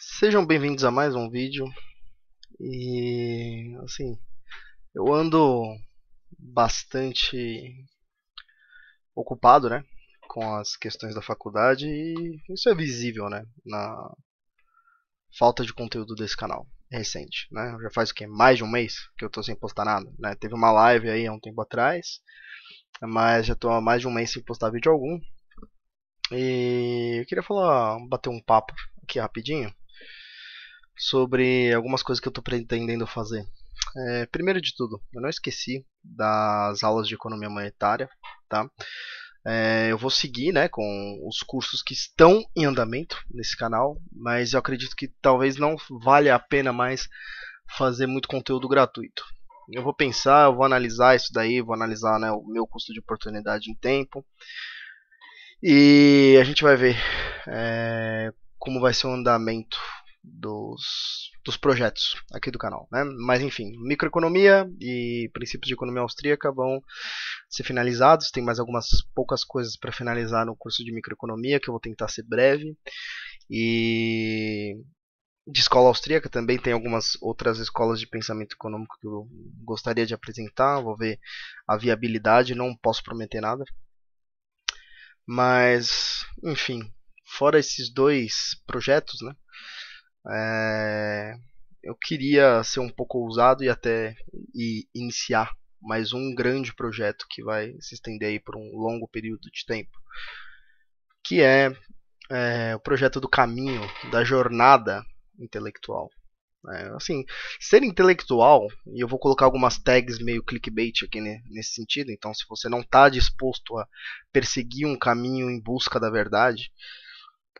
Sejam bem-vindos a mais um vídeo e assim eu ando bastante ocupado, né, com as questões da faculdade e isso é visível, né, na falta de conteúdo desse canal recente, né? Já faz o que mais de um mês que eu tô sem postar nada, né? Teve uma live aí há um tempo atrás, mas já estou há mais de um mês sem postar vídeo algum. E eu queria falar, bater um papo aqui rapidinho sobre algumas coisas que eu estou pretendendo fazer. É, primeiro de tudo, eu não esqueci das aulas de economia monetária, tá? É, eu vou seguir né, com os cursos que estão em andamento nesse canal, mas eu acredito que talvez não valha a pena mais fazer muito conteúdo gratuito. Eu vou pensar, eu vou analisar isso daí, vou analisar né, o meu custo de oportunidade em tempo. E a gente vai ver é, como vai ser o andamento dos, dos projetos aqui do canal. Né? Mas enfim, microeconomia e princípios de economia austríaca vão ser finalizados. Tem mais algumas poucas coisas para finalizar no curso de microeconomia, que eu vou tentar ser breve. E de escola austríaca também tem algumas outras escolas de pensamento econômico que eu gostaria de apresentar. Vou ver a viabilidade, não posso prometer nada. Mas, enfim, fora esses dois projetos, né? É, eu queria ser um pouco ousado e até e iniciar mais um grande projeto que vai se estender aí por um longo período de tempo, que é, é o projeto do caminho, da jornada intelectual. É, assim, ser intelectual, e eu vou colocar algumas tags meio clickbait aqui né, nesse sentido, então se você não está disposto a perseguir um caminho em busca da verdade,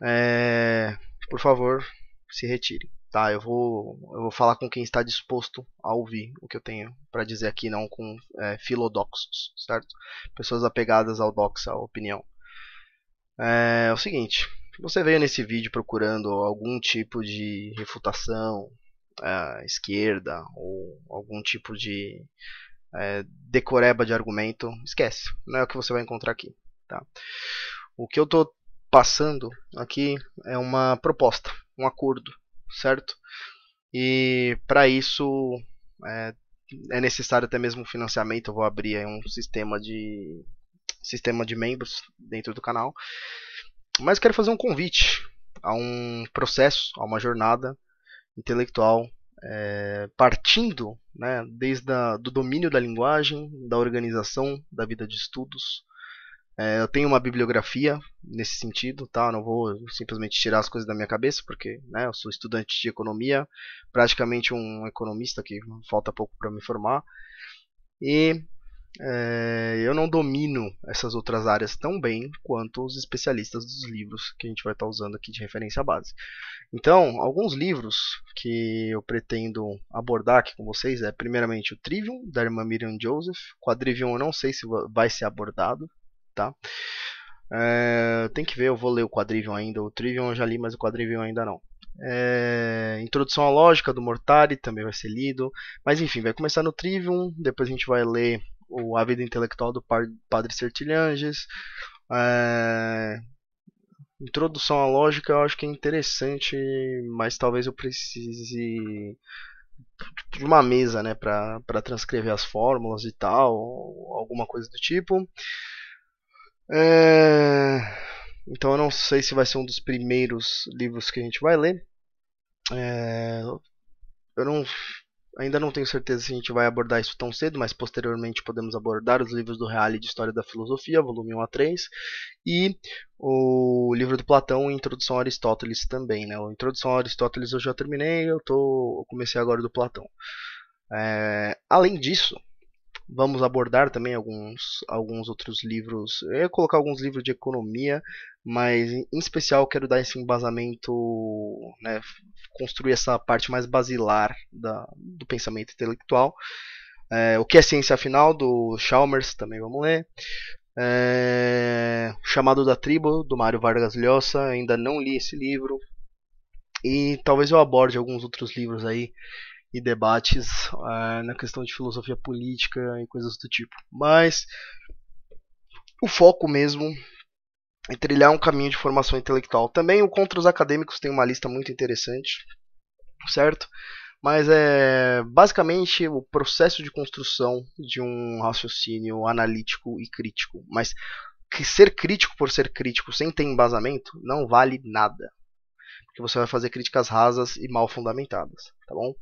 é, por favor, se retirem. Tá, eu vou, eu vou falar com quem está disposto a ouvir o que eu tenho para dizer aqui, não com é, filodoxos, certo? Pessoas apegadas ao dox, à opinião. É, é o seguinte, você veio nesse vídeo procurando algum tipo de refutação à é, esquerda ou algum tipo de é, decoreba de argumento, esquece, não é o que você vai encontrar aqui. Tá? O que eu estou passando aqui é uma proposta um acordo, certo? E para isso é, é, necessário até mesmo financiamento. Eu vou abrir aí um sistema de sistema de membros dentro do canal. Mas quero fazer um convite a um processo, a uma jornada intelectual é, partindo né, desde a, do domínio da linguagem, da organização da vida de estudos, é, eu tenho uma bibliografia nesse sentido, tá? Não vou simplesmente tirar as coisas da minha cabeça, porque né, eu sou estudante de economia, praticamente um economista que falta pouco para me formar. E é, eu não domino essas outras áreas tão bem quanto os especialistas dos livros que a gente vai estar tá usando aqui de referência base. Então, alguns livros que eu pretendo abordar aqui com vocês é, primeiramente, o Trivium, da irmã Miriam Joseph. Quadrivium eu não sei se vai ser abordado, tá? É, tem que ver, eu vou ler o Quadrivium ainda. O Trivium eu já li, mas o Quadrivium ainda não. É, introdução à lógica do Mortari também vai ser lido. Mas enfim, vai começar no Trivium, depois a gente vai ler o A Vida Intelectual do Padre Sertilhanges. É, introdução à lógica eu acho que é interessante, mas talvez eu precise de uma mesa né, para transcrever as fórmulas e tal, alguma coisa do tipo. É... Então eu não sei se vai ser um dos primeiros livros que a gente vai ler. É... Eu não... ainda não tenho certeza se a gente vai abordar isso tão cedo, mas posteriormente podemos abordar os livros do Reale de História da Filosofia, volume 1 a 3, e o livro do Platão, Introdução a Aristóteles também. Né? O Introdução a Aristóteles eu já terminei, eu, tô... eu comecei agora do Platão. É... Além disso, Vamos abordar também alguns, alguns outros livros. Eu ia colocar alguns livros de economia, mas em especial quero dar esse embasamento, né, construir essa parte mais basilar da, do pensamento intelectual. É, o que é ciência final do Chalmers, também vamos ler. É, Chamado da Tribo, do Mário Vargas Llosa, ainda não li esse livro. E talvez eu aborde alguns outros livros aí e debates uh, na questão de filosofia política e coisas do tipo. Mas o foco mesmo é trilhar um caminho de formação intelectual. Também o Contra os Acadêmicos tem uma lista muito interessante, certo? Mas é basicamente o processo de construção de um raciocínio analítico e crítico. Mas que ser crítico por ser crítico sem ter embasamento não vale nada porque você vai fazer críticas rasas e mal fundamentadas, tá bom?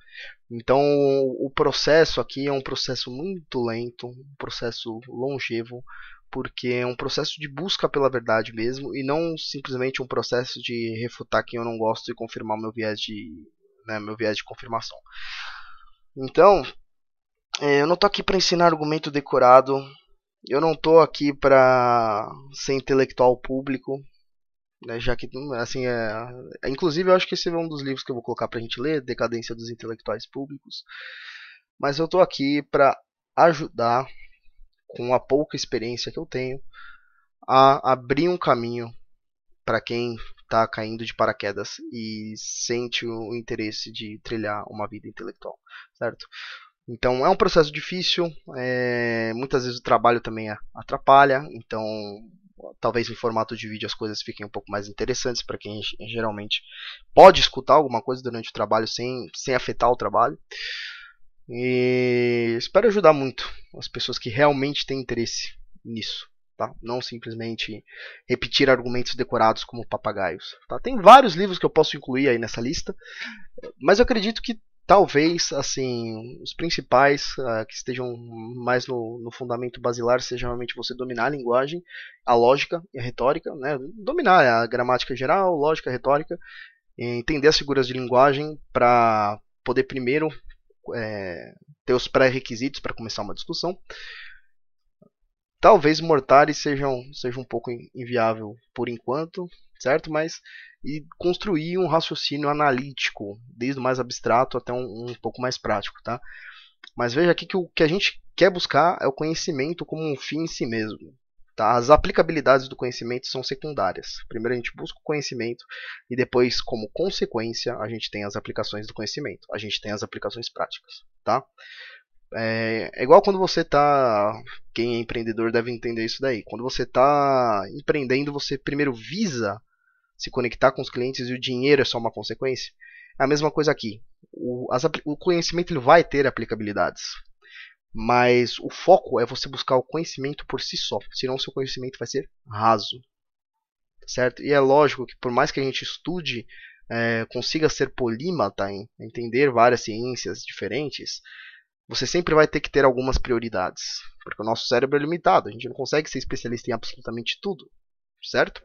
Então, o processo aqui é um processo muito lento, um processo longevo, porque é um processo de busca pela verdade mesmo e não simplesmente um processo de refutar quem eu não gosto e confirmar meu viés de, né, meu viés de confirmação. Então, é, eu não tô aqui para ensinar argumento decorado, eu não tô aqui para ser intelectual público, né, já que, assim, é, é, inclusive eu acho que esse é um dos livros que eu vou colocar para a gente ler, Decadência dos Intelectuais Públicos. Mas eu estou aqui para ajudar, com a pouca experiência que eu tenho, a abrir um caminho para quem está caindo de paraquedas e sente o interesse de trilhar uma vida intelectual, certo? Então é um processo difícil, é, muitas vezes o trabalho também atrapalha, então talvez em formato de vídeo as coisas fiquem um pouco mais interessantes para quem geralmente pode escutar alguma coisa durante o trabalho sem, sem afetar o trabalho. E espero ajudar muito as pessoas que realmente têm interesse nisso. Tá? Não simplesmente repetir argumentos decorados como papagaios. Tá? Tem vários livros que eu posso incluir aí nessa lista, mas eu acredito que Talvez, assim, os principais uh, que estejam mais no, no, fundamento basilar seja realmente você dominar a linguagem, a lógica e a retórica, né? Dominar a gramática geral, lógica, retórica, entender as figuras de linguagem para poder primeiro é, ter os pré-requisitos para começar uma discussão. Talvez Mortari sejam seja um pouco inviável por enquanto, certo? Mas e construir um raciocínio analítico, desde o mais abstrato até um, um pouco mais prático, tá? Mas veja aqui que o que a gente quer buscar é o conhecimento como um fim em si mesmo. Tá? As aplicabilidades do conhecimento são secundárias. Primeiro a gente busca o conhecimento e depois, como consequência, a gente tem as aplicações do conhecimento. A gente tem as aplicações práticas. Tá? É, é igual quando você está. Quem é empreendedor deve entender isso daí. Quando você está empreendendo, você primeiro visa se conectar com os clientes e o dinheiro é só uma consequência. É a mesma coisa aqui. O, as, o conhecimento ele vai ter aplicabilidades, mas o foco é você buscar o conhecimento por si só, senão o seu conhecimento vai ser raso, tá certo? E é lógico que por mais que a gente estude, é, consiga ser polímata em entender várias ciências diferentes, você sempre vai ter que ter algumas prioridades, porque o nosso cérebro é limitado, a gente não consegue ser especialista em absolutamente tudo, certo?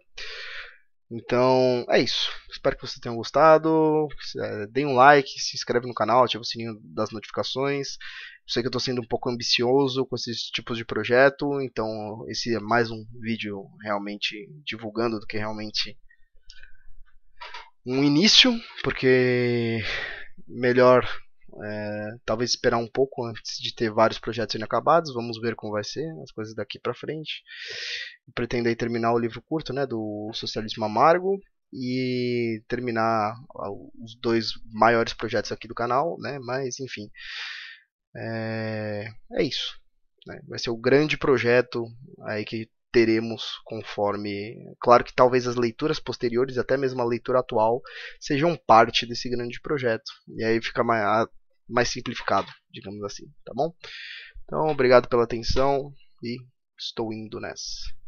Então é isso. Espero que vocês tenham gostado. É, deem um like, se inscreve no canal, ativa o sininho das notificações. sei que eu estou sendo um pouco ambicioso com esses tipos de projeto, então esse é mais um vídeo realmente divulgando do que realmente um início, porque melhor é, talvez esperar um pouco antes de ter vários projetos inacabados. Vamos ver como vai ser as coisas daqui para frente. Eu pretendo aí terminar o livro curto, né, do Socialismo Amargo e terminar ah, os dois maiores projetos aqui do canal, né? Mas enfim, é, é isso. Né? Vai ser o grande projeto aí que teremos conforme. Claro que talvez as leituras posteriores, até mesmo a leitura atual, sejam parte desse grande projeto. E aí fica mais, mais simplificado, digamos assim, tá bom? Então, obrigado pela atenção e estou indo nessa.